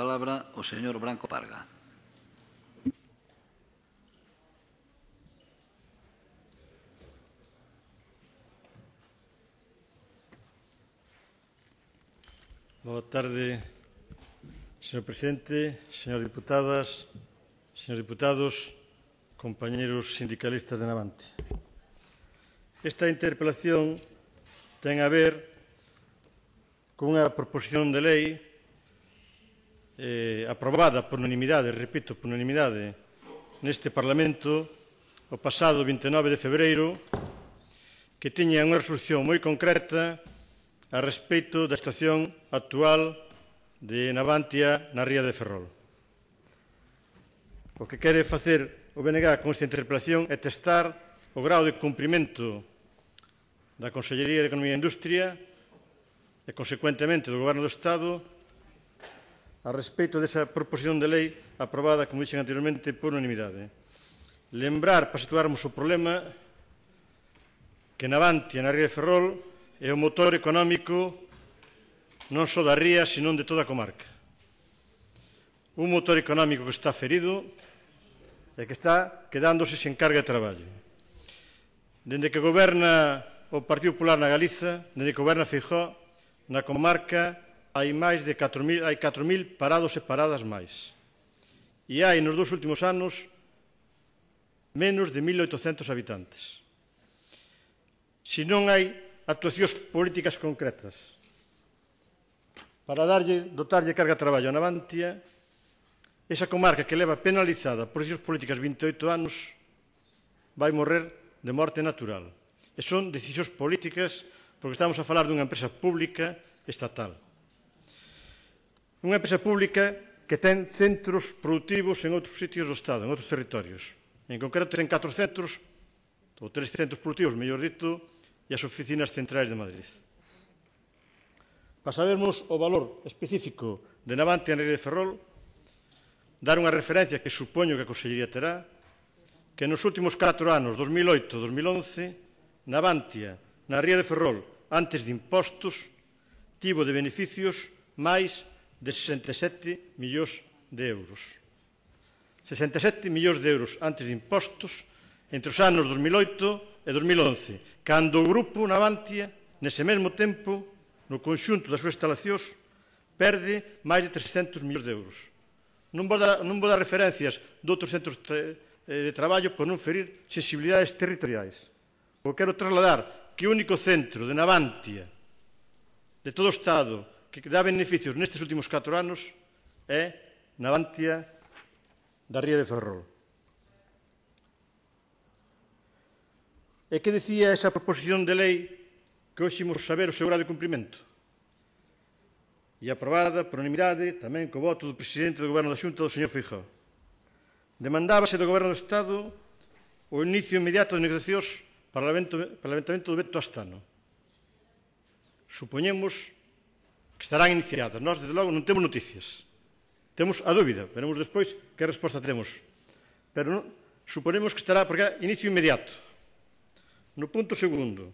palabra o señor Branco Parga. Boa tarde, señor presidente, señor diputadas, señores diputados, compañeros sindicalistas de Navante. Esta interpelación ten a ver con unha proposición de lei eh, aprobada por unanimidade, repito, por unanimidade, neste Parlamento, o pasado 29 de febreiro, que tiña unha resolución moi concreta a respeito da estación actual de Navantia na Ría de Ferrol. O que quere facer o BNG con esta interpelación é testar o grau de cumprimento da Consellería de Economía e Industria e, consecuentemente, do Goberno do Estado a respecto desa proposición de lei aprobada, como dixen anteriormente, por unanimidade. Lembrar, para situarmos o problema, que Navantia, na ría de Ferrol, é o motor económico non só da ría, senón de toda a comarca. Un motor económico que está ferido e que está quedándose sen carga de traballo. Dende que goberna o Partido Popular na Galiza, dende que goberna Feijó, na comarca hai máis de 4.000, hai 4.000 parados e paradas máis. E hai nos dous últimos anos menos de 1.800 habitantes. Se non hai actuacións políticas concretas para darlle, dotarlle carga de traballo a Navantia, esa comarca que leva penalizada por decisións políticas 28 anos vai morrer de morte natural. E son decisións políticas porque estamos a falar dunha empresa pública estatal. Unha empresa pública que ten centros productivos en outros sitios do Estado, en outros territorios. En concreto, ten 4 centros, ou 3 centros productivos, mellor dito, e as oficinas centrais de Madrid. Para sabermos o valor específico de Navante en Rei de Ferrol, dar unha referencia que supoño que a Consellería terá, que nos últimos 4 anos, 2008-2011, Navantia, na Ría de Ferrol, antes de impostos, tivo de beneficios máis de 67 millóns de euros. 67 millóns de euros antes de impostos entre os anos 2008 e 2011, cando o grupo Navantia, nese mesmo tempo, no conxunto das súas instalacións, perde máis de 300 millóns de euros. Non vou dar, non vou dar referencias de outros centros eh, de traballo por non ferir sensibilidades territoriais. O quero trasladar que o único centro de Navantia de todo o Estado que dá beneficios nestes últimos 4 anos é na Bantia da Ría de Ferrol. E que dicía esa proposición de lei que hoxe imos saber o seu grado de cumprimento? E aprobada por unanimidade tamén co voto do Presidente do Goberno da Xunta, do señor Fijó. Demandábase do Goberno do Estado o inicio inmediato de negociacións para o levantamento do veto astano. Supoñemos que estarán iniciadas. Nós, desde logo, non temos noticias. Temos a dúbida, veremos despois que resposta temos. Pero non, suponemos que estará, porque é inicio inmediato. No punto segundo,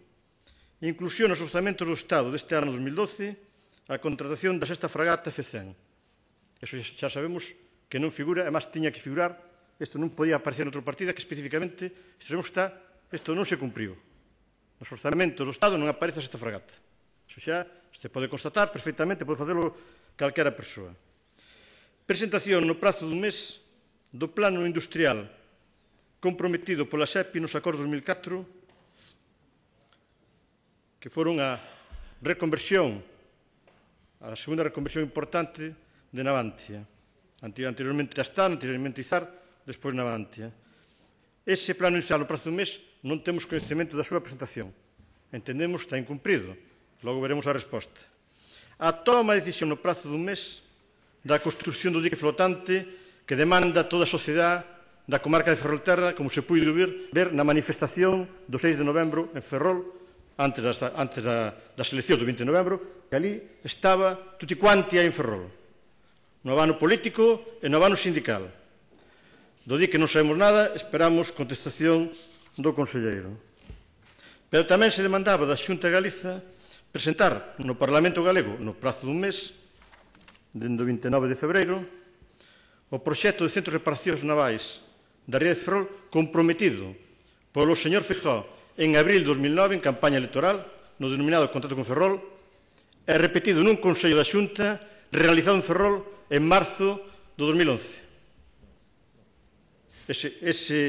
inclusión nos orzamentos do Estado deste ano 2012 a contratación da sexta fragata F100. Eso xa sabemos que non figura, e máis tiña que figurar, isto non podía aparecer en outra partido, que especificamente, isto está, isto non se cumpriu. Nos orzamentos do Estado non aparece esta fragata. Eso xa Se pode constatar perfectamente, pode facelo calquera persoa. Presentación no prazo dun mes do plano industrial comprometido pola SEPI nos acordos 2004 que foron a reconversión a segunda reconversión importante de Navantia anteriormente Astán, anteriormente a Izar despois Navantia ese plano inicial o prazo dun mes non temos conhecimento da súa presentación entendemos que está incumprido Logo veremos a resposta. A toma de decisión no prazo dun mes da construcción do dique flotante que demanda toda a sociedade da comarca de Ferrolterra, como se puido ver, ver na manifestación do 6 de novembro en Ferrol, antes da, antes da, da selección do 20 de novembro, que ali estaba tutti quanti en Ferrol, no abano político e no abano sindical. Do día que non sabemos nada, esperamos contestación do Conselleiro. Pero tamén se demandaba da Xunta de Galiza presentar no Parlamento Galego, no prazo dun mes, dende o 29 de febreiro, o proxecto de centro de reparacións navais da Ría de Ferrol comprometido polo señor Fijó en abril de 2009 en campaña electoral no denominado contrato con Ferrol e repetido nun Consello da Xunta realizado en Ferrol en marzo do 2011 ese, ese,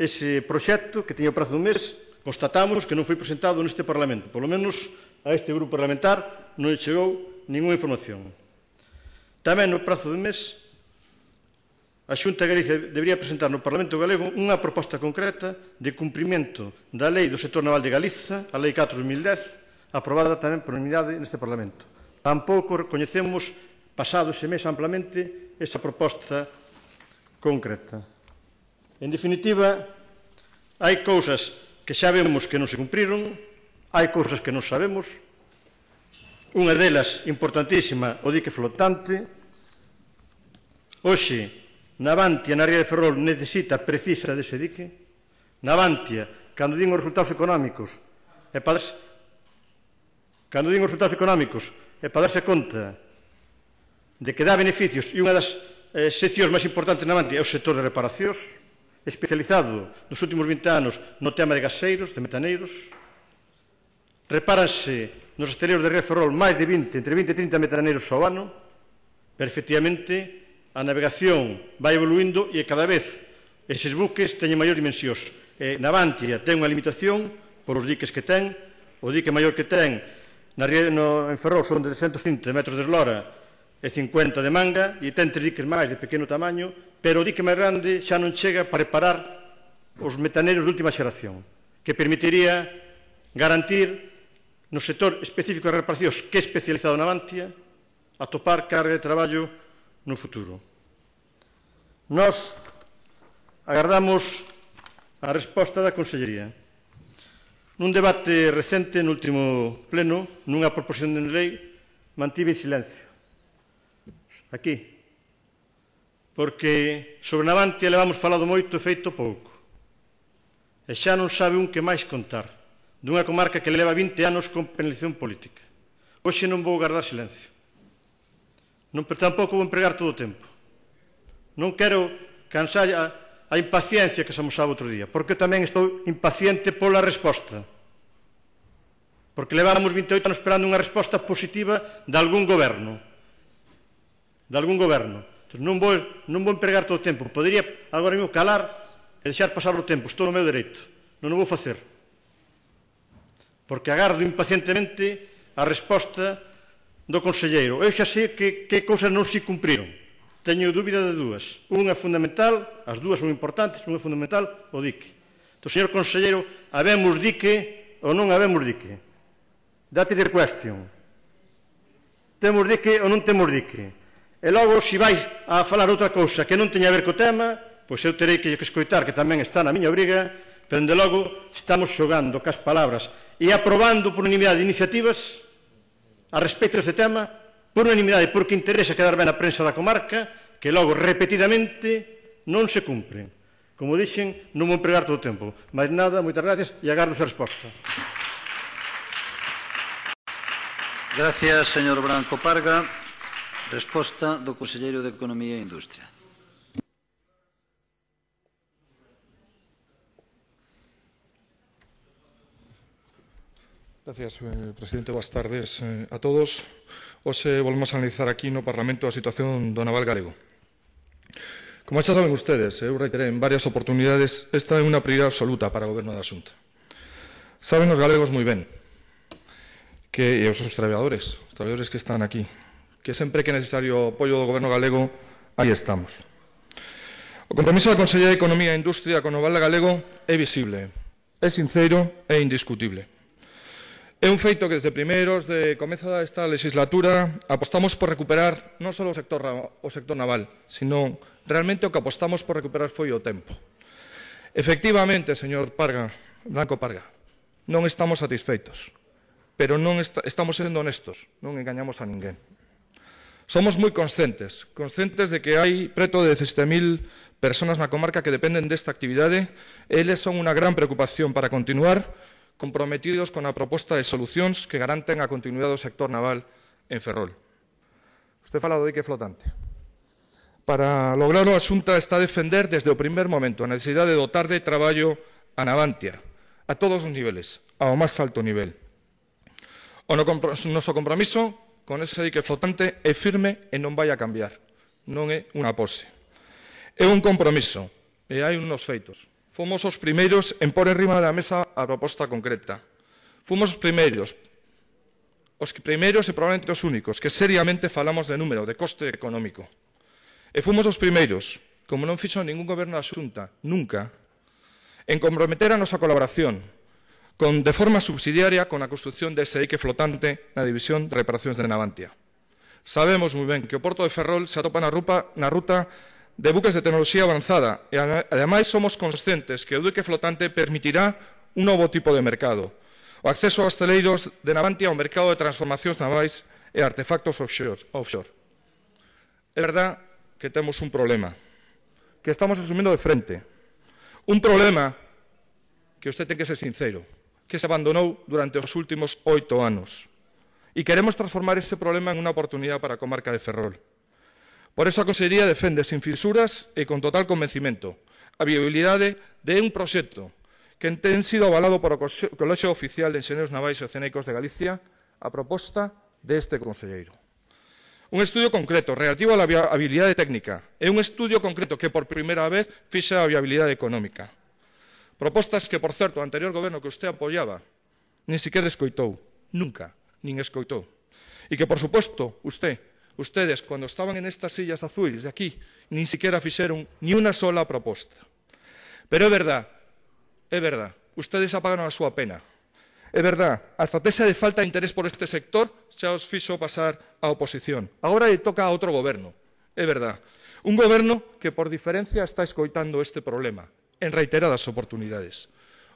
ese proxecto que tiña o prazo dun mes constatamos que non foi presentado neste Parlamento. Polo menos a este grupo parlamentar non chegou ninguna información. Tamén no prazo de mes, a Xunta de Galicia debería presentar no Parlamento Galego unha proposta concreta de cumprimento da Lei do Sector Naval de Galiza, a Lei 4.010, aprobada tamén por unidade neste Parlamento. Tampouco recoñecemos pasado ese mes amplamente esa proposta concreta. En definitiva, hai cousas que xa vemos que non se cumpriron, hai cousas que non sabemos, unha delas importantísima, o dique flotante, hoxe, Navantia na Ría de Ferrol necesita, precisa dese dique, Navantia, cando din os resultados económicos, e para darse, cando din os resultados económicos, e para darse conta de que dá beneficios, e unha das eh, seccións máis importantes na Navantia é o sector de reparacións, especializado nos últimos 20 anos no tema de gaseiros, de metaneiros. Repáranse nos exteriores de Ría Ferrol máis de 20, entre 20 e 30 metaneiros ao ano, pero efectivamente a navegación vai evoluindo e cada vez eses buques teñen maior dimensións. E Navantia ten unha limitación por os diques que ten, o dique maior que ten na ría, no, en Ferrol son de 330 metros de eslora e 50 de manga e ten tres diques máis de pequeno tamaño pero o dique máis grande xa non chega para reparar os metaneiros de última xeración, que permitiría garantir no sector específico de reparacións que é especializado na Bantia atopar carga de traballo no futuro. Nos agardamos a resposta da Consellería. Nun debate recente no último pleno, nunha proposición de lei, mantive en silencio. Aquí, porque sobre Navantia levamos falado moito e feito pouco. E xa non sabe un que máis contar dunha comarca que leva 20 anos con penalización política. Hoxe non vou guardar silencio. Non, pero tampouco vou empregar todo o tempo. Non quero cansar a, a impaciencia que se amosaba outro día, porque tamén estou impaciente pola resposta. Porque levamos 28 anos esperando unha resposta positiva de algún goberno. De algún goberno. Entón, non, vou, non vou empregar todo o tempo. Podería agora mesmo calar e deixar pasar o tempo. Estou no meu dereito. Non o vou facer. Porque agardo impacientemente a resposta do conselleiro. Eu xa sei que, que cousas non se cumpriron. Teño dúbida de dúas. Unha fundamental, as dúas son importantes, unha fundamental, o dique. Do señor conselleiro, habemos dique ou non habemos dique? Date the question. Temos dique ou non temos dique? E logo, se vais a falar outra cousa que non teña a ver co tema, pois eu terei que escoitar, que tamén está na miña obriga, pero, de logo, estamos xogando cas palabras e aprobando por unanimidade iniciativas a respecto deste tema, por unanimidade, porque interesa quedar ben a prensa da comarca, que logo, repetidamente, non se cumpren. Como dixen, non vou empregar todo o tempo. Mais nada, moitas gracias e agardo a resposta. Gracias, señor Branco Parga. Resposta do Conselleiro de Economía e Industria. Gracias, eh, presidente. Boas tardes eh, a todos. Hoxe volvemos a analizar aquí no Parlamento a situación do naval galego. Como xa saben ustedes, eh, eu reiteré en varias oportunidades, esta é unha prioridade absoluta para o goberno da Xunta. Saben os galegos moi ben que e os seus traballadores, os traballadores que están aquí, que sempre que é necesario o apoio do Goberno galego, aí estamos. O compromiso da Consellería de Economía e Industria con o Valde Galego é visible, é sincero e indiscutible. É un feito que desde primeiros de comezo desta legislatura apostamos por recuperar non só o sector, o sector naval, sino realmente o que apostamos por recuperar foi o tempo. Efectivamente, señor Parga, Blanco Parga, non estamos satisfeitos, pero non est estamos sendo honestos, non engañamos a ninguén. Somos moi conscientes, conscientes de que hai preto de 17.000 personas na comarca que dependen desta actividade, eles son unha gran preocupación para continuar comprometidos con a proposta de solucións que garanten a continuidade do sector naval en Ferrol. Usted fala do dique flotante. Para lograrlo, a Xunta está a defender desde o primer momento a necesidade de dotar de traballo a Navantia, a todos os niveles, ao máis alto nivel. O noso compromiso con ese dique flotante é firme e non vai a cambiar. Non é unha pose. É un compromiso e hai unos feitos. Fomos os primeiros en pôr en rima da mesa a proposta concreta. Fomos os primeiros, os primeiros e probablemente os únicos, que seriamente falamos de número, de coste económico. E fomos os primeiros, como non fixo ningún goberno da xunta, nunca, en comprometer a nosa colaboración, con, de forma subsidiaria con la construcción de ese dique flotante na División de Reparacións de Navantia. Sabemos moi ben que o Porto de Ferrol se atopa na, rupa, na ruta de buques de tecnoloxía avanzada e ademais somos conscientes que o dique flotante permitirá un novo tipo de mercado. O acceso aos teleiros de Navantia ao mercado de transformacións navais e artefactos offshore. offshore. É verdad que temos un problema, que estamos asumindo de frente. Un problema que usted ten que ser sincero que se abandonou durante os últimos oito anos. E queremos transformar ese problema en unha oportunidade para a comarca de Ferrol. Por eso a Consellería defende sin fisuras e con total convencimento a viabilidade de un proxecto que ten sido avalado por o Colegio Oficial de Enxeneros Navais e Oceanicos de Galicia a proposta deste conselleiro. Un estudio concreto relativo á viabilidade técnica e un estudio concreto que por primeira vez fixa a viabilidade económica. Propostas que, por certo, o anterior goberno que usted apoiaba nin sequera escoitou, nunca, nin escoitou. E que, por suposto, usted, ustedes, cando estaban en estas sillas azuis de aquí, nin sequera fixeron ni unha sola proposta. Pero é verdad, é verdad, ustedes apagaron a súa pena. É verdad, a estrategia de falta de interés por este sector xa os fixo pasar á oposición. Agora lle toca a outro goberno, é verdad. Un goberno que, por diferencia, está escoitando este problema en reiteradas oportunidades.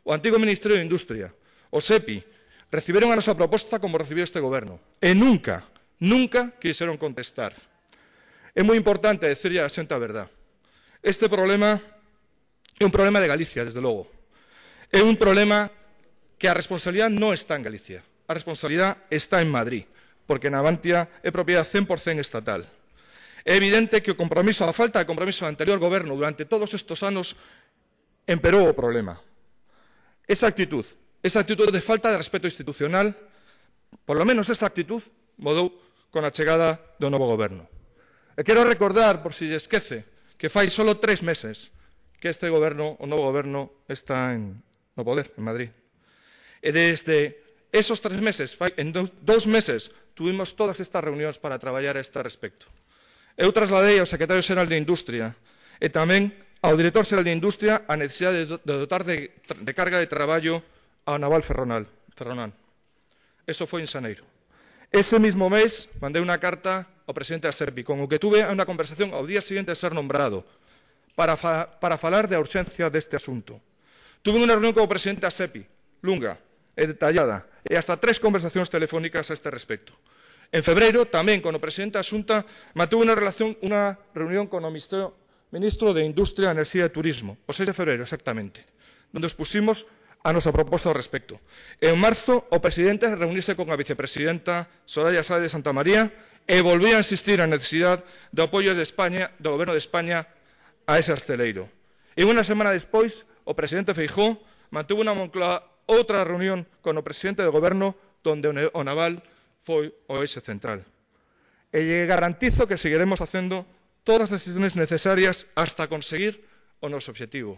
O antigo Ministerio de Industria, o SEPI, recibieron a nosa proposta como recibiu este goberno. E nunca, nunca quiseron contestar. É moi importante decir a xenta a verdad. Este problema é un problema de Galicia, desde logo. É un problema que a responsabilidade non está en Galicia. A responsabilidade está en Madrid, porque Navantia é propiedad 100% estatal. É evidente que o compromiso, a falta de compromiso do anterior goberno durante todos estes anos Perú o problema. Esa actitud, esa actitud de falta de respeto institucional, por lo menos esa actitud, modou con a chegada do novo goberno. E quero recordar, por si esquece, que fai solo tres meses que este goberno, o novo goberno, está en, no poder, en Madrid. E desde esos tres meses, fai, en dos, dos meses, tuvimos todas estas reunións para traballar a este respecto. Eu trasladei ao secretario xeral de Industria e tamén Ao director xeral de Industria a necesidade de dotar de, de carga de traballo ao naval ferronal, ferronal. Eso foi en Xaneiro. Ese mismo mes mandei unha carta ao presidente da SERPI, con o que tuve unha conversación ao día seguinte de ser nombrado, para, fa, para falar da urxencia deste asunto. Tuve unha reunión co presidente da Serpi, lunga e detallada, e hasta tres conversacións telefónicas a este respecto. En febreiro, tamén, con o presidente da Xunta, mantuve unha relación, unha reunión con o Ministerio ministro de Industria, Energía e Turismo, o 6 de febreiro exactamente, onde os pusimos a nosa proposta ao respecto. En marzo, o presidente reunirse con a vicepresidenta Soraya Sáez de Santa María e volví a insistir a necesidade do apoio de España, do goberno de España a ese asteleiro. E unha semana despois, o presidente Feijó mantuvo unha Moncloa outra reunión con o presidente do goberno donde o naval foi o eixo central. E lle garantizo que seguiremos facendo todas as decisiones necesarias hasta conseguir o noso obxectivo.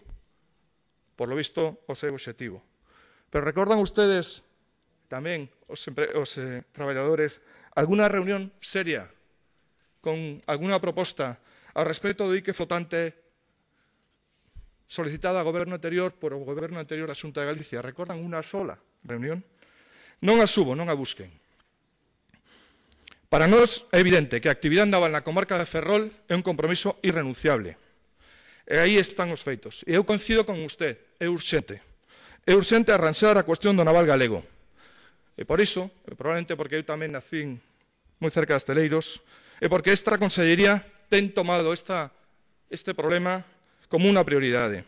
Por lo visto, o seu obxectivo. Pero recordan ustedes tamén os, os eh, traballadores alguna reunión seria con alguna proposta a respecto do dique flotante solicitada ao goberno anterior por o goberno anterior da Xunta de Galicia. Recordan unha sola reunión? Non a subo, non a busquen. Para nós é evidente que a actividade naval na comarca de Ferrol é un compromiso irrenunciable. E aí están os feitos. E eu coincido con usted, é urxente. É urxente arranxar a cuestión do naval galego. E por iso, probablemente porque eu tamén nací moi cerca de Esteleiros, e porque esta consellería ten tomado esta, este problema como unha prioridade.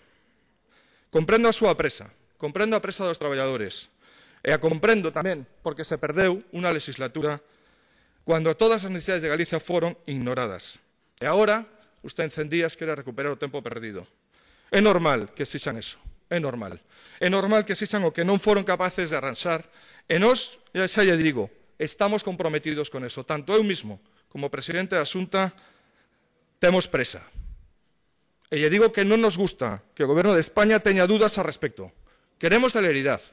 Comprendo a súa presa, comprendo a presa dos traballadores, e a comprendo tamén porque se perdeu unha legislatura cuando todas as necesidades de Galicia foron ignoradas. E agora, usted encendías que era recuperar o tempo perdido. É normal que exixan eso. É normal. É normal que exixan o que non foron capaces de arranxar. E nós, xa lle digo, estamos comprometidos con eso. Tanto eu mismo, como presidente da Xunta, temos presa. E lle digo que non nos gusta que o goberno de España teña dudas al respecto. Queremos celeridade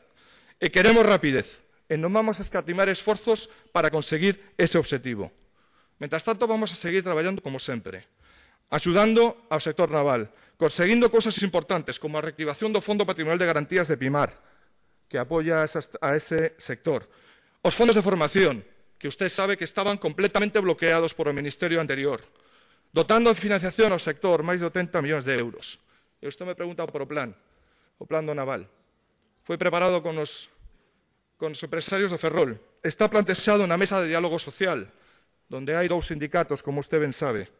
e queremos rapidez e non vamos a escatimar esforzos para conseguir ese obxectivo. Mientras tanto, vamos a seguir traballando como sempre, axudando ao sector naval, conseguindo cousas importantes como a reactivación do Fondo Patrimonial de Garantías de PIMAR, que apoia a, a ese sector. Os fondos de formación, que usted sabe que estaban completamente bloqueados por o Ministerio anterior, dotando de financiación ao sector máis de 80 millóns de euros. E usted me pregunta por o plan, o plan do naval. Foi preparado con os con los empresarios de Ferrol. Está planteado na mesa de diálogo social, donde hay dos sindicatos, como usted bien sabe.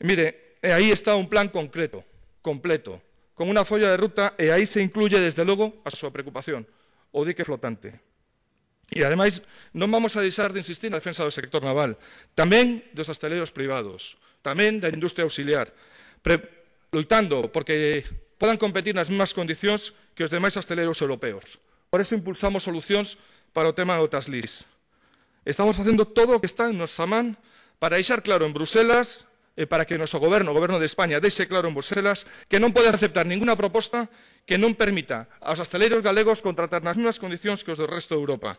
Mire, mire, ahí está un plan concreto, completo, con una folla de ruta, e aí se incluye, desde logo, a súa preocupación, o dique flotante. E, ademais, non vamos a deixar de insistir na defensa do sector naval, tamén dos asteleros privados, tamén da industria auxiliar, pre porque podan competir nas mesmas condicións que os demais asteleros europeos. Por eso impulsamos solucións para o tema de outras lis. Estamos facendo todo o que está en nosa man para deixar claro en Bruselas e eh, para que noso goberno, o goberno de España, deixe claro en Bruselas que non pode aceptar ninguna proposta que non permita aos hosteleiros galegos contratar nas mesmas condicións que os do resto de Europa.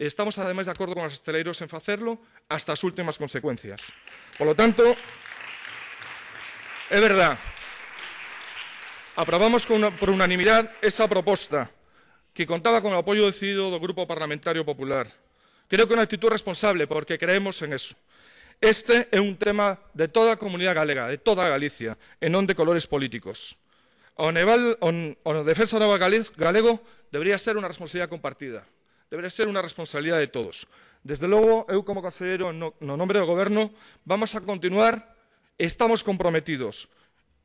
Estamos, ademais, de acordo con os hosteleiros en facerlo hasta as últimas consecuencias. Por lo tanto, é verdad, aprobamos con, por unanimidad esa proposta que contaba con o apoio decidido do Grupo Parlamentario Popular. Creo que é unha actitud responsable, porque creemos en eso. Este é un tema de toda a comunidade galega, de toda a Galicia, e non de colores políticos. O, neval, o, o defensa do galego debería ser unha responsabilidade compartida. Debería ser unha responsabilidade de todos. Desde logo, eu como conselleiro no, no nombre do goberno, vamos a continuar, estamos comprometidos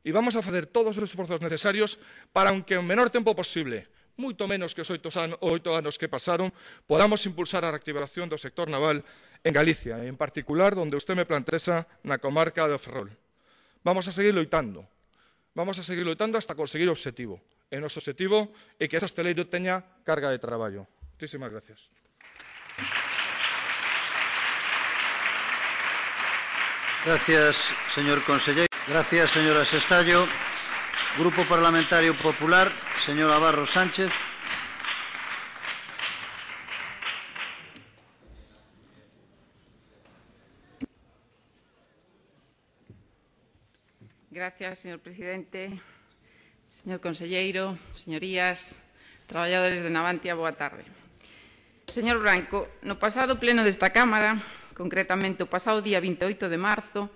e vamos a facer todos os esforzos necesarios para, aunque o menor tempo posible, moito menos que os oito, anos, oito anos que pasaron, podamos impulsar a reactivación do sector naval en Galicia, en particular onde usted me plantesa na comarca do Ferrol. Vamos a seguir loitando, vamos a seguir loitando hasta conseguir o objetivo. E noso objetivo é que ese esteleiro teña carga de traballo. Muchísimas gracias. Gracias, señor conselleiro. Gracias, señora Sestallo. Grupo Parlamentario Popular, señora Barros Sánchez. Gracias, señor presidente, señor conselleiro, señorías, traballadores de Navantia, boa tarde. Señor Branco, no pasado pleno desta Cámara, concretamente o pasado día 28 de marzo,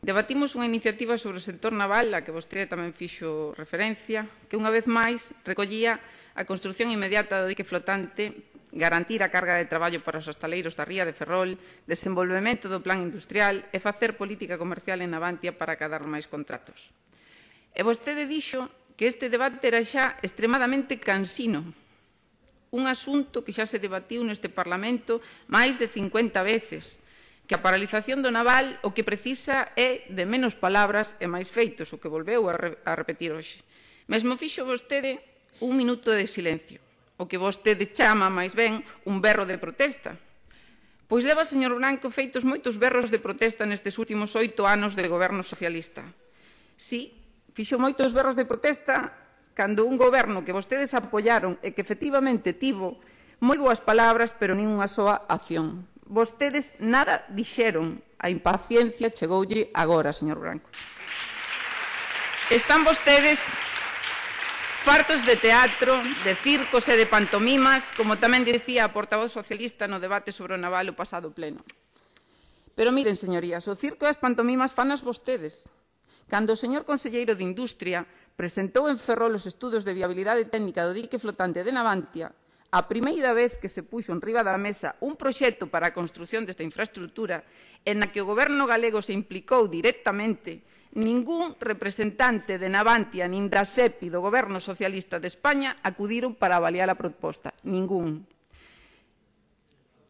Debatimos unha iniciativa sobre o sector naval, a que vostede tamén fixo referencia, que unha vez máis recollía a construción inmediata do dique flotante garantir a carga de traballo para os hostaleiros da Ría de Ferrol, desenvolvemento do plan industrial e facer política comercial en Navantia para cadar máis contratos. E vostede dixo que este debate era xa extremadamente cansino, un asunto que xa se debatiu neste Parlamento máis de 50 veces, que a paralización do naval o que precisa é de menos palabras e máis feitos, o que volveu a, re, a repetir hoxe. Mesmo fixo vostede un minuto de silencio, o que vostede chama máis ben un berro de protesta. Pois leva, señor Branco, feitos moitos berros de protesta nestes últimos oito anos de goberno socialista. Si, fixo moitos berros de protesta cando un goberno que vostedes apoyaron e que efectivamente tivo moi boas palabras, pero nin unha soa acción. Vostedes nada dixeron. A impaciencia chegoulle agora, señor Branco. Están vostedes fartos de teatro, de circos e de pantomimas, como tamén dicía a portavoz socialista no debate sobre o naval o pasado pleno. Pero miren, señorías, o circo e as pantomimas fanas vostedes. Cando o señor conselleiro de Industria presentou en Ferrol os estudos de viabilidade técnica do dique flotante de Navantia, A primeira vez que se puxo en riba da mesa un proxecto para a construción desta infraestructura en a que o goberno galego se implicou directamente, ningún representante de Navantia nin da SEPI do goberno socialista de España acudiron para avaliar a proposta. Ningún.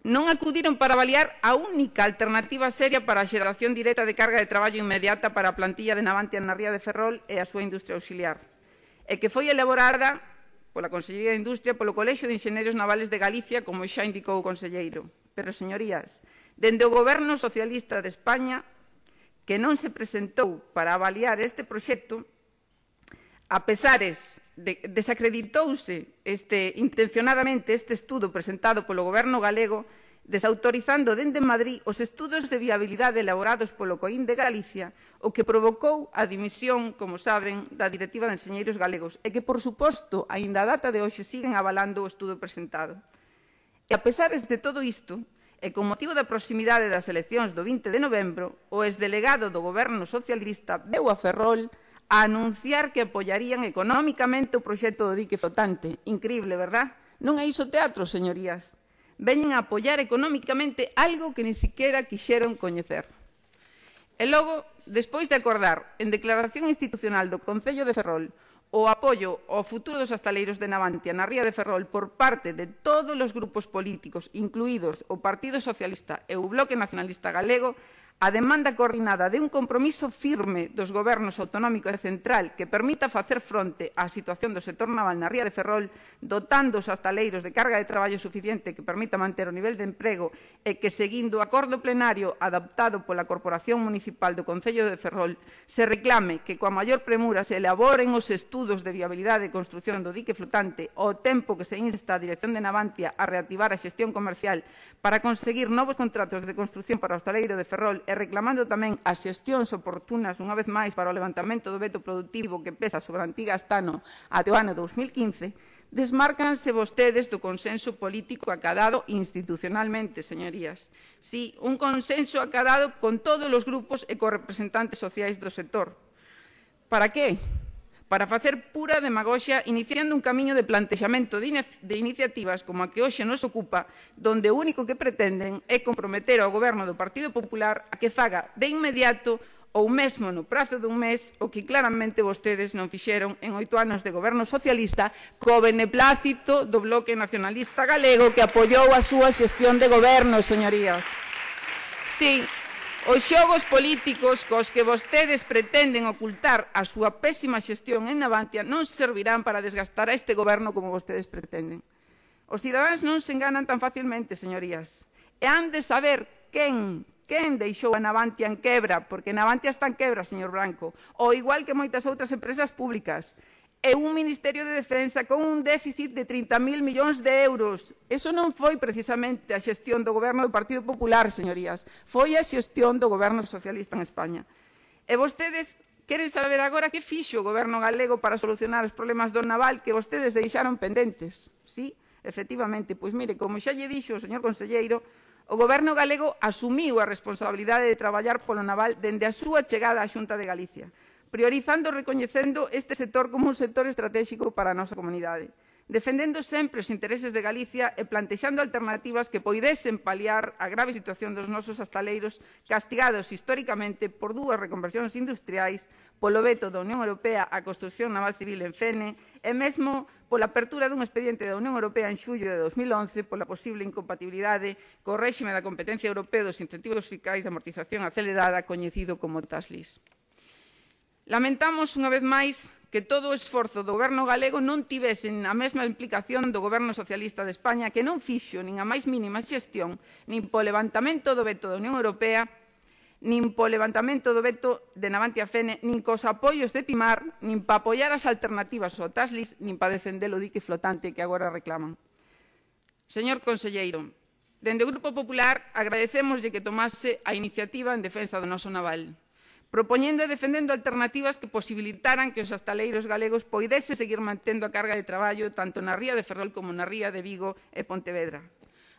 Non acudiron para avaliar a única alternativa seria para a xeración directa de carga de traballo inmediata para a plantilla de Navantia na Ría de Ferrol e a súa industria auxiliar, e que foi elaborada pola Consellería de Industria polo Colexio de Ingenieros Navales de Galicia, como xa indicou o Conselleiro. Pero, señorías, dende o Goberno Socialista de España, que non se presentou para avaliar este proxecto, a pesares de, desacreditouse este, intencionadamente este estudo presentado polo Goberno galego desautorizando dende Madrid os estudos de viabilidade elaborados polo COIN de Galicia, o que provocou a dimisión, como saben, da Directiva de Enseñeiros Galegos e que, por suposto, aínda a data de hoxe siguen avalando o estudo presentado. E a pesar de todo isto, e con motivo da proximidade das eleccións do 20 de novembro, o exdelegado do goberno socialista veu a Ferrol a anunciar que apoiarían económicamente o proxecto do dique flotante. Increíble, verdad? Non é iso teatro, señorías veñen a apoiar económicamente algo que ni siquiera quixeron coñecer. E logo, despois de acordar en declaración institucional do Concello de Ferrol o apoio ao futuro dos astaleiros de Navantia na Ría de Ferrol por parte de todos os grupos políticos, incluídos o Partido Socialista e o Bloque Nacionalista Galego, a demanda coordinada de un compromiso firme dos gobernos autonómico e central que permita facer fronte á situación do sector naval na Ría de Ferrol, dotando os astaleiros de carga de traballo suficiente que permita manter o nivel de emprego e que, seguindo o acordo plenario adaptado pola Corporación Municipal do Concello de Ferrol, se reclame que coa maior premura se elaboren os estudos de viabilidade e construción do dique flotante ao tempo que se insta a Dirección de Navantia a reactivar a xestión comercial para conseguir novos contratos de construción para o estaleiro de Ferrol e reclamando tamén as xestións oportunas unha vez máis para o levantamento do veto productivo que pesa sobre a antiga estano até o ano 2015, desmárcanse vostedes do consenso político acadado institucionalmente, señorías. Sí, un consenso acadado con todos os grupos e co representantes sociais do sector. Para que? para facer pura demagoxia iniciando un camiño de plantexamento de, de iniciativas como a que hoxe nos ocupa, donde o único que pretenden é comprometer ao goberno do Partido Popular a que faga de inmediato ou mesmo no prazo dun mes o que claramente vostedes non fixeron en oito anos de goberno socialista co beneplácito do Bloque Nacionalista Galego que apoyou a súa xestión de goberno, señorías. Sí, Os xogos políticos cos que vostedes pretenden ocultar a súa pésima xestión en Navantia non servirán para desgastar a este goberno como vostedes pretenden. Os cidadáns non se enganan tan facilmente, señorías. E han de saber quen, quen deixou a Navantia en quebra, porque Navantia está en quebra, señor Branco, ou igual que moitas outras empresas públicas e un Ministerio de Defensa con un déficit de 30.000 millóns de euros. Eso non foi precisamente a xestión do goberno do Partido Popular, señorías, foi a xestión do goberno socialista en España. E vostedes queren saber agora que fixo o goberno galego para solucionar os problemas do naval que vostedes deixaron pendentes. Sí, efectivamente, pois mire, como xa lle dixo o señor conselleiro, o goberno galego asumiu a responsabilidade de traballar polo naval dende a súa chegada á Xunta de Galicia priorizando e recoñecendo este sector como un sector estratégico para a nosa comunidade, defendendo sempre os intereses de Galicia e plantexando alternativas que poidesen paliar a grave situación dos nosos astaleiros castigados históricamente por dúas reconversións industriais, polo veto da Unión Europea á construcción naval civil en Fene e mesmo pola apertura dun expediente da Unión Europea en xullo de 2011 pola posible incompatibilidade co réxime da competencia europea dos incentivos fiscais de amortización acelerada coñecido como TASLIS. Lamentamos unha vez máis que todo o esforzo do goberno galego non tivese a mesma implicación do goberno socialista de España que non fixo nin a máis mínima xestión nin po levantamento do veto da Unión Europea nin po levantamento do veto de Navantia Fene nin cos apoios de Pimar nin pa apoiar as alternativas ao Taslis nin pa defender o dique flotante que agora reclaman. Señor Conselleiro, dende o Grupo Popular agradecemoslle que tomase a iniciativa en defensa do noso naval propoñendo e defendendo alternativas que posibilitaran que os astaleiros galegos poidese seguir mantendo a carga de traballo tanto na ría de Ferrol como na ría de Vigo e Pontevedra.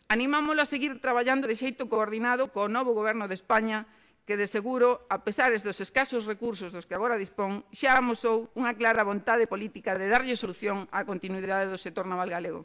Animámoslo a seguir traballando de xeito coordinado co novo goberno de España que de seguro, a pesar dos escasos recursos dos que agora dispón, xa amosou unha clara vontade política de darlle solución á continuidade do sector naval galego.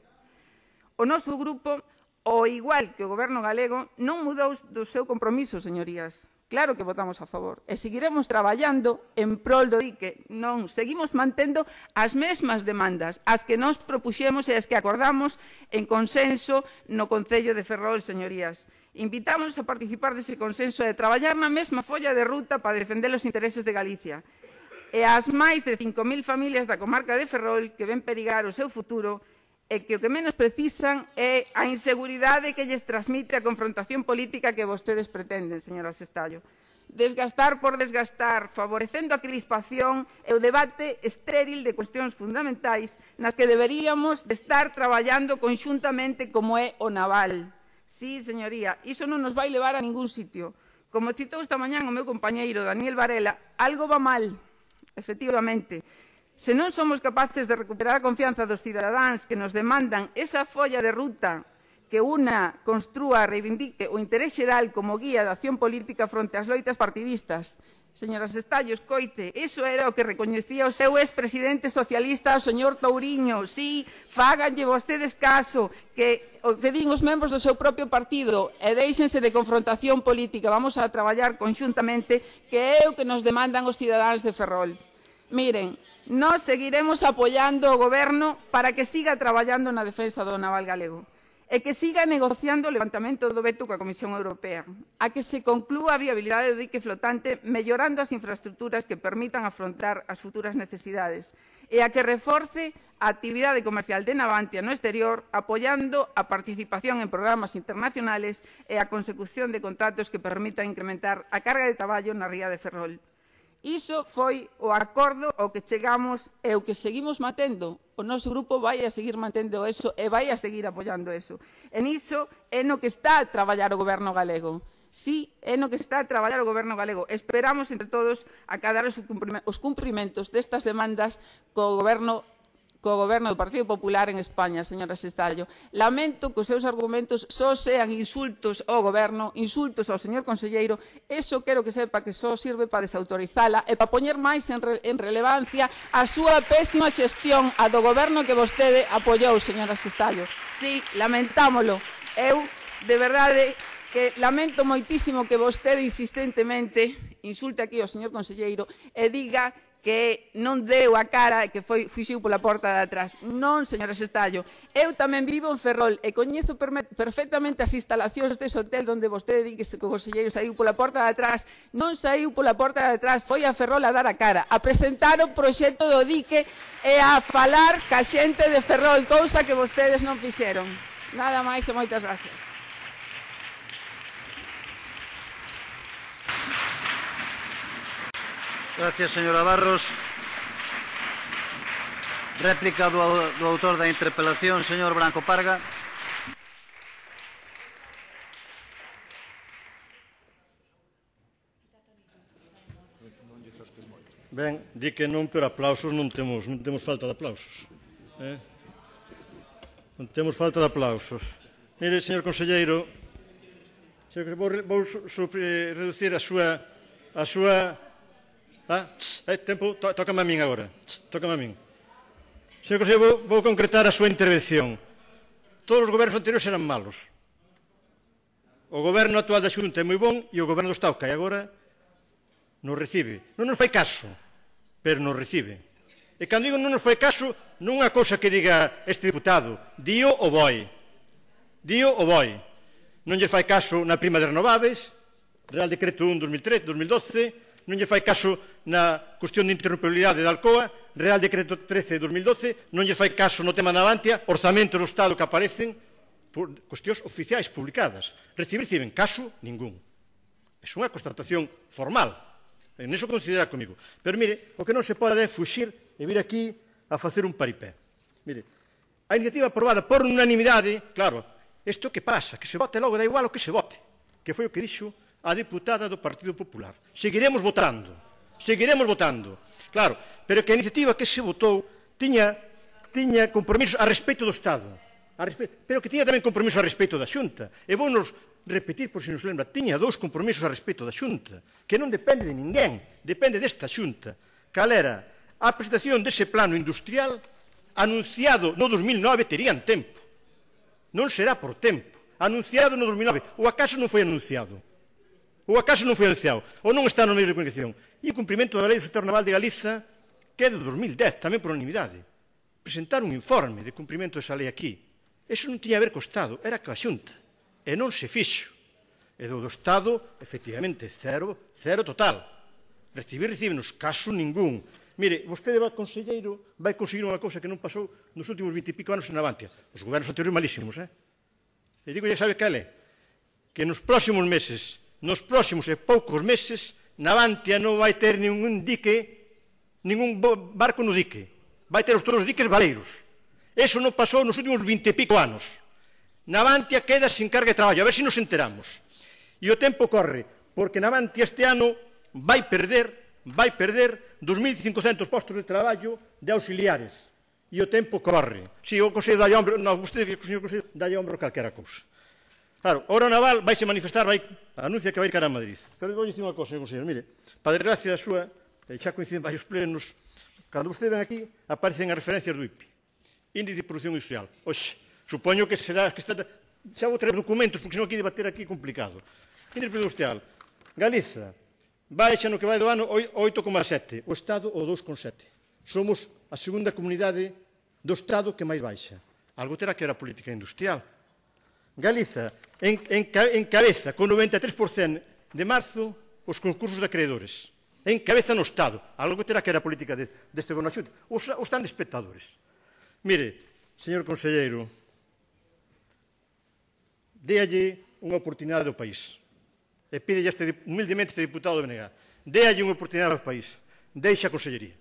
O noso grupo, o igual que o goberno galego, non mudou do seu compromiso, señorías, Claro que votamos a favor e seguiremos traballando en prol do dique. Non, seguimos mantendo as mesmas demandas, as que nos propuxemos e as que acordamos en consenso no Concello de Ferrol, señorías. Invitámonos a participar dese consenso e a traballar na mesma folla de ruta para defender os intereses de Galicia e as máis de 5.000 familias da comarca de Ferrol que ven perigar o seu futuro e que o que menos precisan é a inseguridade que lles transmite a confrontación política que vostedes pretenden, señora Sestallo. Desgastar por desgastar, favorecendo a crispación e o debate estéril de cuestións fundamentais nas que deberíamos estar traballando conxuntamente como é o naval. Sí, señoría, iso non nos vai levar a ningún sitio. Como citou esta mañán o meu compañeiro Daniel Varela, algo va mal, efectivamente. Se non somos capaces de recuperar a confianza dos cidadáns que nos demandan esa folla de ruta que una construa reivindique o interés xeral como guía de acción política fronte ás loitas partidistas. Señoras Estallos, coite, eso era o que recoñecía o seu ex-presidente socialista, o señor Touriño. Sí, fáganlle vostedes caso, que o que din os membros do seu propio partido e deixense de confrontación política. Vamos a traballar conxuntamente, que é o que nos demandan os cidadáns de Ferrol. Miren, Nós seguiremos apoiando o Goberno para que siga traballando na defensa do naval galego e que siga negociando o levantamento do veto coa Comisión Europea, a que se conclúa a viabilidade do dique flotante mellorando as infraestructuras que permitan afrontar as futuras necesidades e a que reforce a actividade comercial de Navantia no exterior apoiando a participación en programas internacionales e a consecución de contratos que permitan incrementar a carga de traballo na ría de Ferrol. Iso foi o acordo ao que chegamos e o que seguimos matendo. O noso grupo vai a seguir mantendo eso e vai a seguir apoiando eso. En iso é no que está a traballar o goberno galego. Sí, é no que está a traballar o goberno galego. Esperamos entre todos acadar os cumprimentos destas demandas co goberno co goberno do Partido Popular en España, señora Sestallo. Lamento que os seus argumentos só sean insultos ao goberno, insultos ao señor conselleiro. Eso quero que sepa que só sirve para desautorizala e para poñer máis en, re en relevancia a súa pésima xestión a do goberno que vostede apoiou, señora Sestallo. Sí, lamentámolo. Eu, de verdade, que lamento moitísimo que vostede insistentemente insulte aquí ao señor conselleiro e diga que non deu a cara e que foi, fuxiu pola porta de atrás. Non, señora Sestallo, eu tamén vivo en Ferrol e coñezo perfectamente as instalacións deste hotel onde vostede di que o conselleiro saiu pola porta de atrás. Non saiu pola porta de atrás, foi a Ferrol a dar a cara, a presentar o proxecto do dique e a falar ca xente de Ferrol, cousa que vostedes non fixeron. Nada máis e moitas gracias. Gracias, señora Barros. Réplica do, do autor da interpelación, señor Branco Parga. Ben, di que non, pero aplausos non temos, non temos falta de aplausos. Eh? Non temos falta de aplausos. Mire, señor conselleiro, vou, vou eh, reducir a súa, a súa Ah, tá? É eh, tempo, to, tócame a min agora. tócame a min. Señor Consello, vou, vou concretar a súa intervención. Todos os gobernos anteriores eran malos. O goberno actual da Xunta é moi bon e o goberno do Estado cae agora nos recibe. Non nos fai caso, pero nos recibe. E cando digo non nos fai caso, non é cousa que diga este diputado. Dio o boi. Dio o boi. Non lle fai caso na prima de renovables, Real Decreto 1 2013, 2012, non lle fai caso na cuestión de interoperabilidade da Alcoa, Real Decreto 13 de 2012, non lle fai caso no tema Navantia, orzamento do Estado que aparecen, por cuestións oficiais publicadas. Recibir reciben caso ningún. É unha constatación formal. En iso considera comigo. Pero mire, o que non se pode é fuxir e vir aquí a facer un paripé. Mire, a iniciativa aprobada por unanimidade, claro, isto que pasa, que se vote logo, da igual o que se vote, que foi o que dixo a deputada do Partido Popular. Seguiremos votando, seguiremos votando. Claro, pero que a iniciativa que se votou tiña, tiña compromisos a respeito do Estado, a respe... pero que tiña tamén compromisos a respeito da Xunta. E vou nos repetir por se nos lembra, tiña dous compromisos a respeito da Xunta, que non depende de ninguén, depende desta Xunta. Cal era a presentación dese plano industrial anunciado no 2009 terían tempo. Non será por tempo. Anunciado no 2009. Ou acaso non foi anunciado? ou acaso non foi anunciado, ou non está no medio de comunicación. E o cumprimento da lei do setor naval de Galiza, que é de 2010, tamén por unanimidade. Presentar un informe de cumprimento desa lei aquí. Eso non tiña a ver co Estado, era coa xunta. E non se fixo. E do, Estado, efectivamente, cero, cero total. Recibir, recibimos, caso ningún. Mire, vostede va conselleiro, vai conseguir unha cousa que non pasou nos últimos 20 e pico anos en Avantia. Os gobernos anteriores malísimos, eh? E digo, ya sabe cal é? Que nos próximos meses nos próximos e poucos meses Navantia non vai ter ningún dique, ningún barco no dique. Vai ter os todos os diques baleiros. Eso non pasou nos últimos 20 e pico anos. Navantia queda sin carga de traballo, a ver se si nos enteramos. E o tempo corre, porque Navantia este ano vai perder, vai perder 2.500 postos de traballo de auxiliares. E o tempo corre. Si, o Consello dai ombro, non, vostede que o Consello dai ombro calquera cousa. Claro, ahora o Naval vai se manifestar, vai, anuncia que vai cara a Madrid. Pero vou dicir unha cosa, señor consejero, mire, para desgracia da súa, e xa coinciden varios plenos, cando ustedes ven aquí, aparecen as referencias do IPI, Índice de Producción Industrial. Oxe, supoño que será, que está, xa vou traer documentos, porque senón aquí debater aquí complicado. Índice de Producción Industrial, Galiza, baixa no que vai do ano 8,7, o Estado o 2,7. Somos a segunda comunidade do Estado que máis baixa. Algo terá que ver a política industrial, Galiza encabeza con 93% de marzo os concursos de acreedores. Encabeza no Estado. Algo terá que era a política de, deste goberno xunta. Os, os tan espectadores. Mire, señor conselleiro, déalle unha oportunidade ao país. E pide este, humildemente este diputado de Benegá. Déalle unha oportunidade ao país. Deixa a consellería.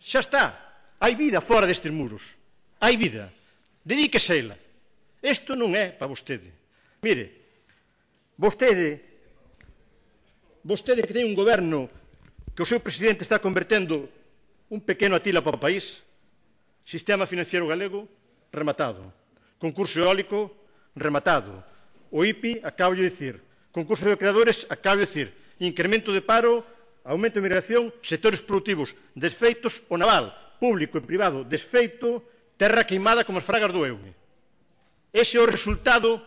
Xa está. Hai vida fora destes muros. Hai vida. Dedíquese a ela. Isto non é para vostede. Mire, vostede, vostede que ten un goberno que o seu presidente está convertendo un pequeno atila para o país, sistema financiero galego, rematado. Concurso eólico, rematado. O IPI, acabo de dicir. Concurso de creadores, acabo de dicir. Incremento de paro, aumento de migración, sectores productivos desfeitos, o naval, público e privado desfeito, terra queimada como as fragas do Eume. Ese é o resultado,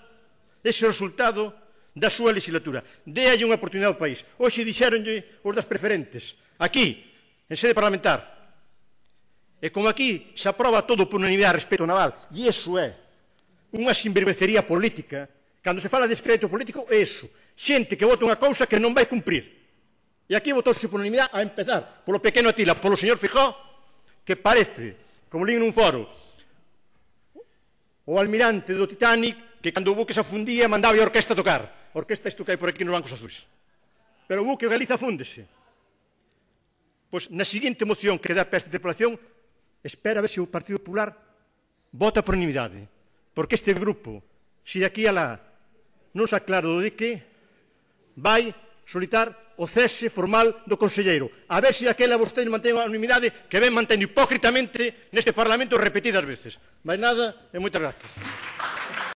ese é o resultado da súa legislatura. Déalle unha oportunidade ao país. Hoxe dixeronlle os das preferentes, aquí, en sede parlamentar. E como aquí se aproba todo por unanimidade respecto ao naval, e iso é unha sinvergüencería política, cando se fala de escrédito político, é iso, xente que vota unha cousa que non vai cumprir. E aquí votouse por unanimidade a empezar polo pequeno Atila, polo señor Fijó, que parece, como lín un foro, o almirante do Titanic que cando o buque se afundía mandaba a orquesta tocar. A orquesta isto que hai por aquí nos bancos azuis. Pero o buque Galiza afúndese. Pois na seguinte moción que dá para esta interpelación espera a ver se o Partido Popular vota por unanimidade. Porque este grupo, se de aquí a lá non se aclaro do de que, vai solitar o cese formal do Conselleiro. A ver se daquela vostede mantén a unanimidade que ven mantendo hipócritamente neste Parlamento repetidas veces. Mais nada e moitas gracias.